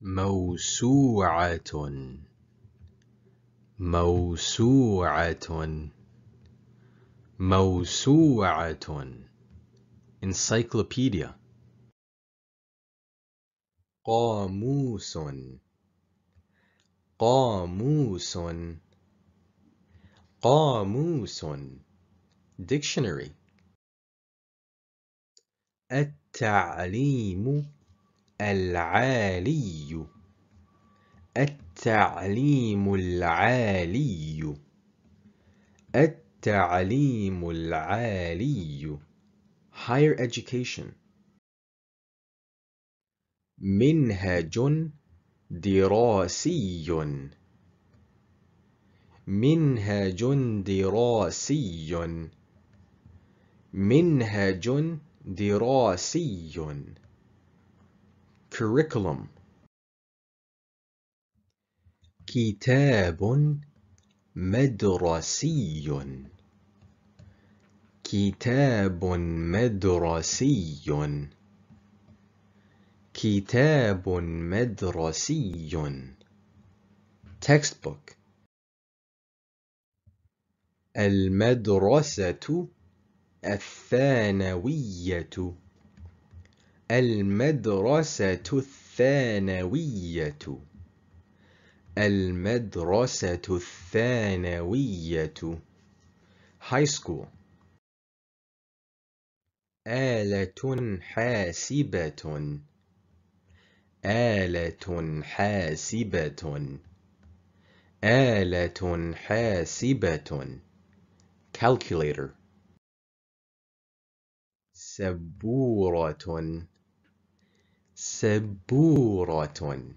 موسوعة موسوعة موسوعة encyclopedia قاموس قاموس قاموس dictionary التعليم العالي التعليم العالي التعليم العالي higher education منهج دراسي منهج دراسي منهج دراسي curriculum كتاب مدرسي كتاب مدرسي كتاب مدرسي textbook المدرسة الثانوية المدرسة الثانوية المدرسة الثانوية high school آلة حاسبة آلة حاسبة آلة حاسبة calculator سبورة Seburotun.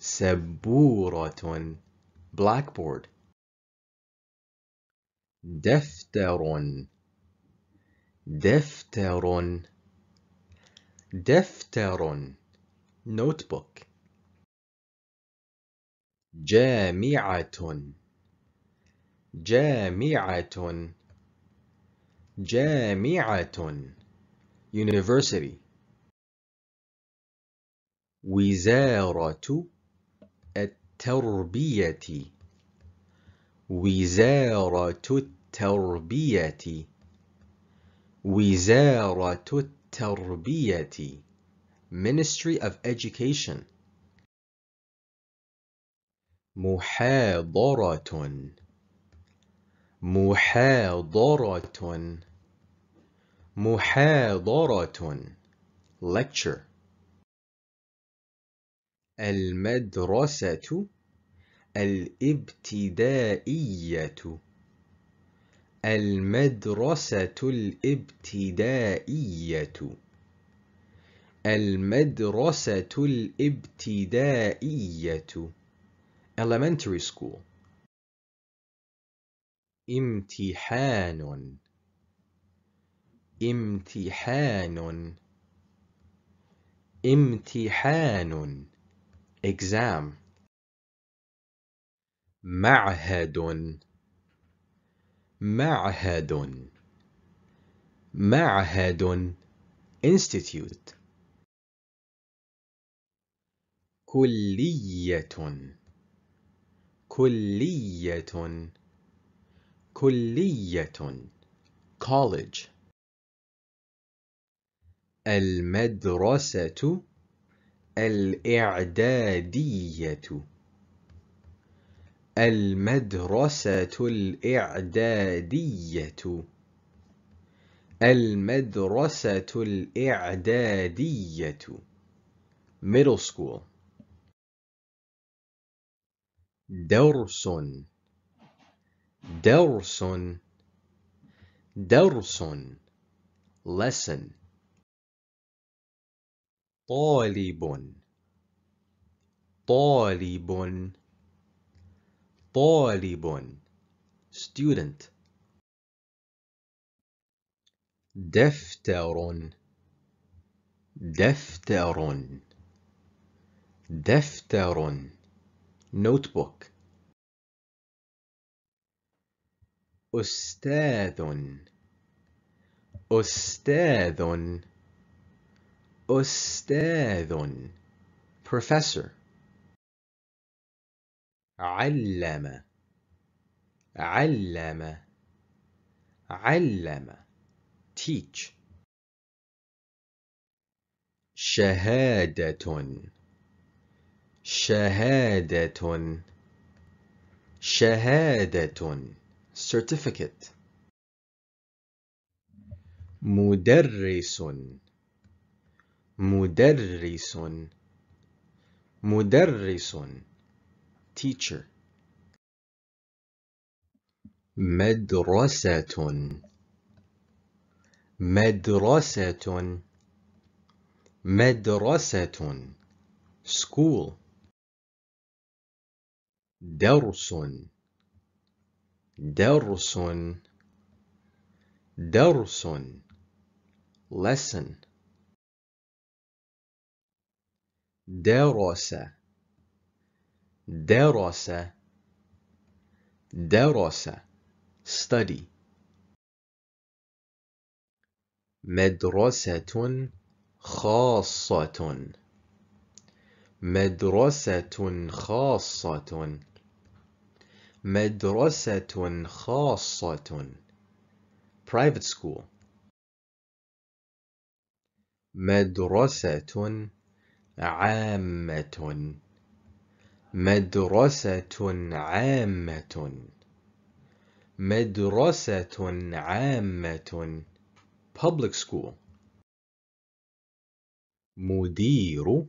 Seburotun. Blackboard. Defteron. Defteron. Defteron. Notebook. Jamiatun. جامعه جامعه university وزارة التربية وزارة التربية وزارة التربية Ministry of Education محاضرة محاضرة محاضرة lecture المدرسة الابتدائية المدرسة الابتدائية المدرسة الابتدائية elementary school امتحان امتحان امتحان exam معهد معهد معهد institute كلية كلية كلية college المدرسة الإعدادية المدرسة الإعدادية المدرسة الإعدادية Middle School درس درس درس lesson طالب طالب طالب student دفتر دفتر دفتر notebook أستاذ أستاذ أستاذ professor علم علم علم teach شهادة شهادة شهادة certificate مدرس مدرس مدرس teacher مدرسة مدرسة مدرسة school درس درس درس lesson درس درس درس study مدرسة خاصة مدرسة خاصة مدرسة خاصة private school مدرسة عامة مدرسة عامة مدرسة عامة public school مدير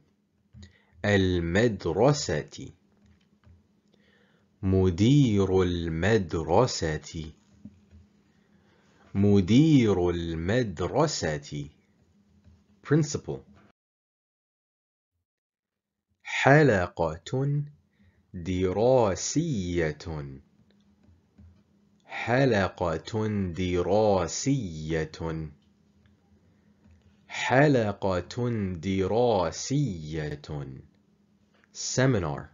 المدرسة مدير المدرسة مدير المدرسة principal حلقة دراسية حلقة دراسية حلقة دراسية سيمينار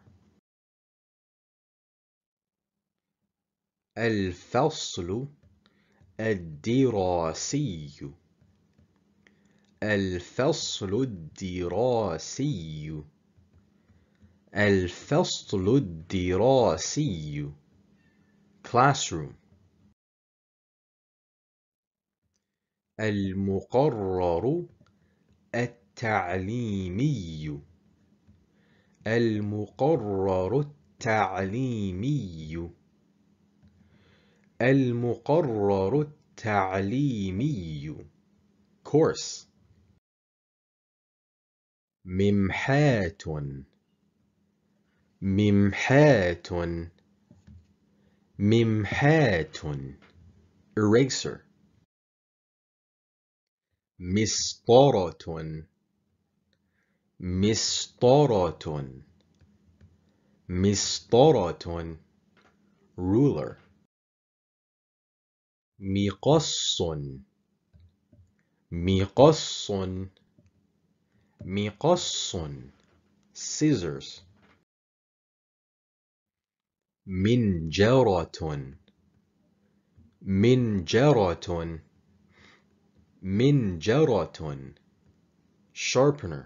الفصل الدراسي الفصل الدراسي الفصل الدراسي classroom المقرر التعليمي المقرر التعليمي المقرر التعليمي course ممحات ممحاة ممحاة eraser مسطرة مسطرة مسطرة ruler مقص مقص مقص scissors منجرة منجرة منجرة sharpener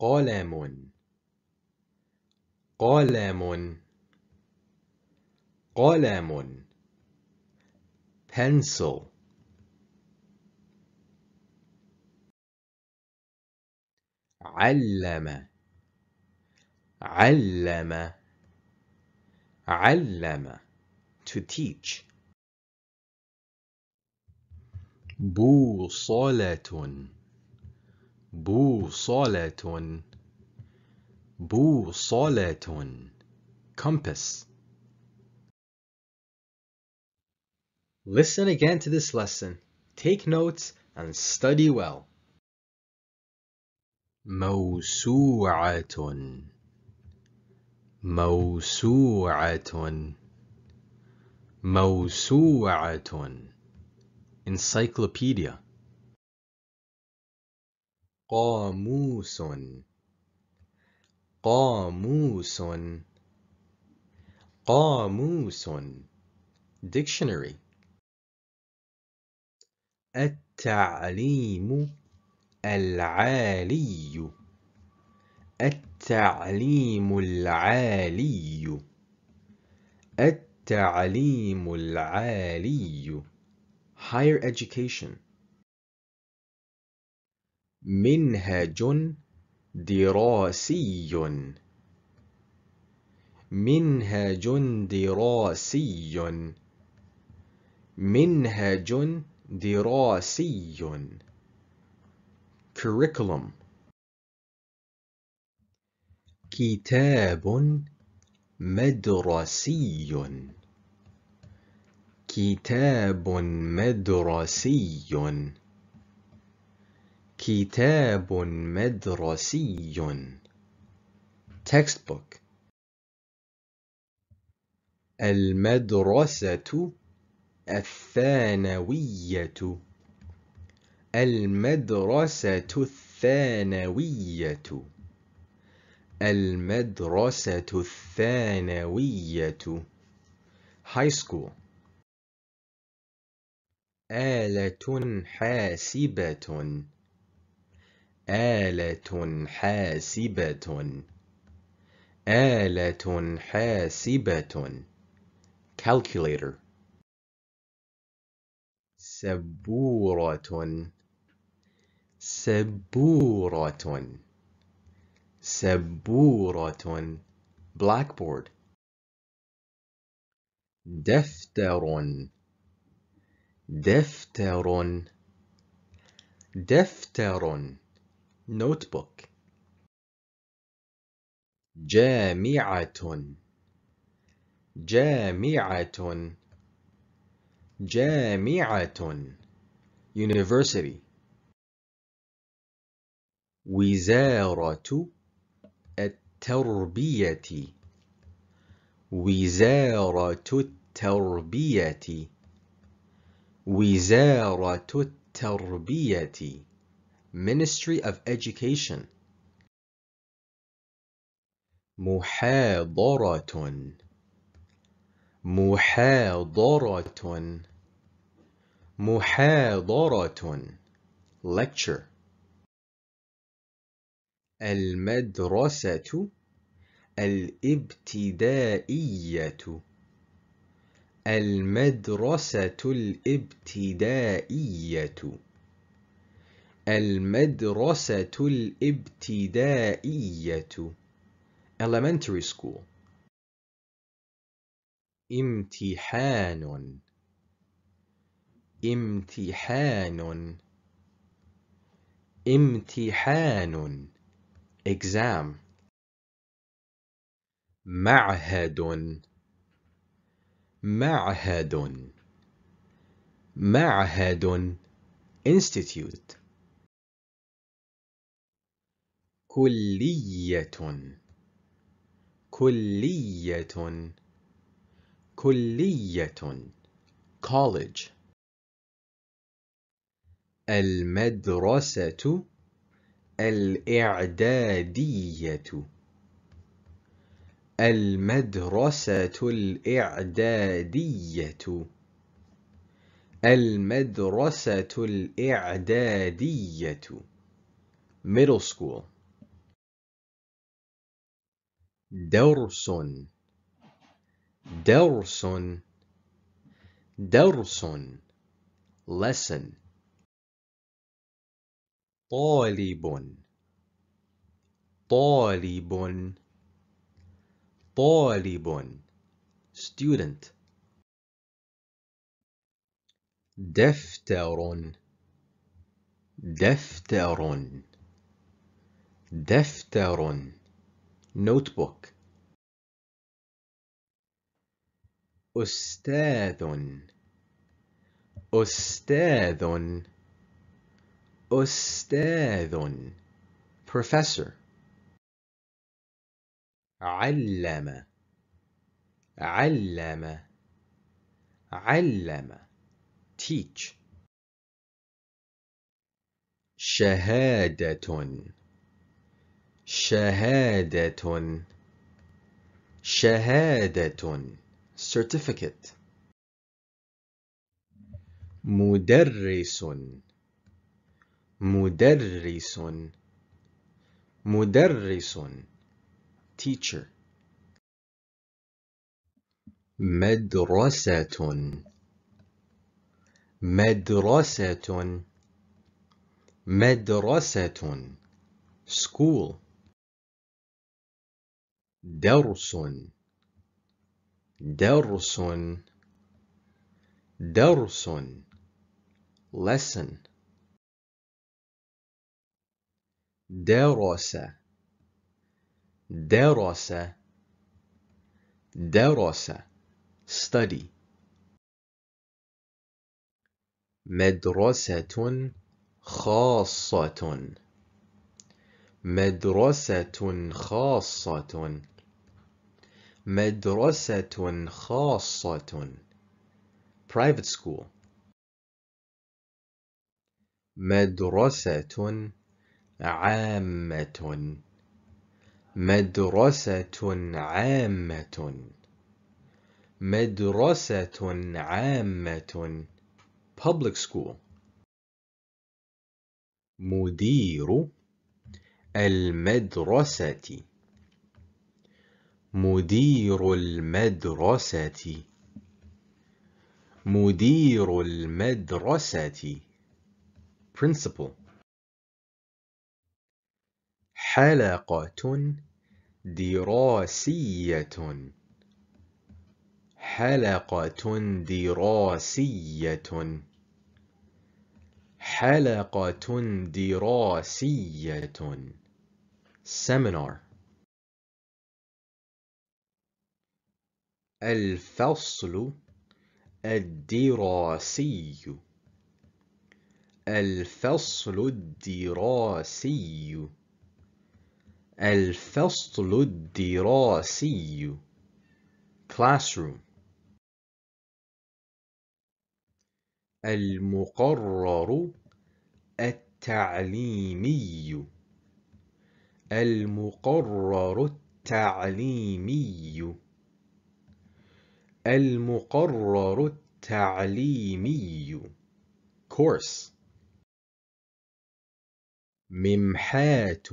قلم قلم قلم pencil علم علم علم to teach بوصلة بوصلة بوصلة compass Listen again to this lesson, take notes, and study well. موسوعة موسوعة موسوعة encyclopedia قاموس قاموس قاموس dictionary التعليم العالي التعليم العالي التعليم العالي higher education منهج دراسي منهج دراسي منهج دراسي curriculum كتاب مدرسي كتاب مدرسي كتاب مدرسي textbook المدرسة الثانوية المدرسة الثانوية المدرسة الثانوية high school آلة حاسبة آلة حاسبة آلة حاسبة calculator سبورة سبورة سبورة blackboard دفتر دفتر دفتر notebook جامعة جامعة جامعة university وزارة التربية وزارة التربية وزارة التربية Ministry of Education محاضرة محاضرة محاضرة lecture المدرسة الابتدائية المدرسة الابتدائية المدرسة الابتدائية elementary school امتحان امتحان امتحان exam معهد معهد معهد institute كلية كلية كلية college المدرسة الإعدادية المدرسة الإعدادية المدرسة الإعدادية Middle School درس درس درس lesson طالب طالب طالب student دفتر دفتر دفتر notebook أستاذ أستاذ أستاذ professor علم علم علم teach شهادة شهادة شهادة certificate مدرس Mudarrisun. Mudarrisun. Teacher. Madrasatun. Madrasatun. Madrasatun. School. Darsun. Darsun. Darsun. Lesson. درس درس درس study مدرسة خاصة مدرسة خاصة مدرسة خاصة private school مدرسة عامة مدرسة عامة مدرسة عامة public school مدير المدرسة مدير المدرسة مدير المدرسة principal حلقة دراسية حلقة دراسية حلقة دراسية سيمينار الفصل الدراسي الفصل الدراسي الفصل الدراسي classroom المقرر التعليمي المقرر التعليمي المقرر التعليمي course ممحات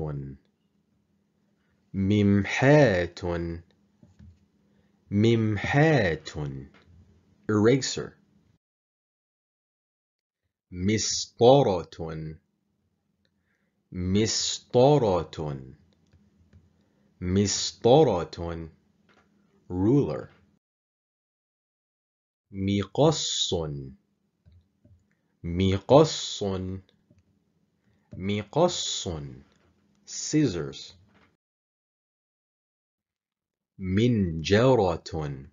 Mimhetun. Mimhetun. Eraser. Mistorotun. Mistorotun. Mistorotun. Ruler. Mikosun. Mikosun. Mikosun. Scissors. منجرة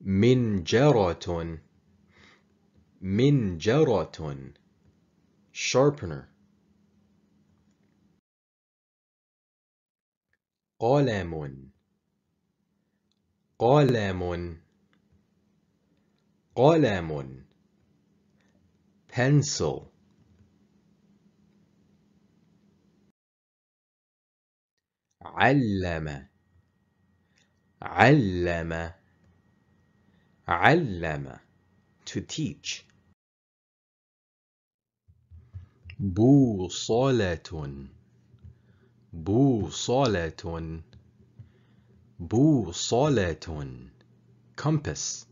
منجرة منجرة sharpener قلم قلم قلم pencil علم علم علم to teach بوصلة بوصلة بوصلة compass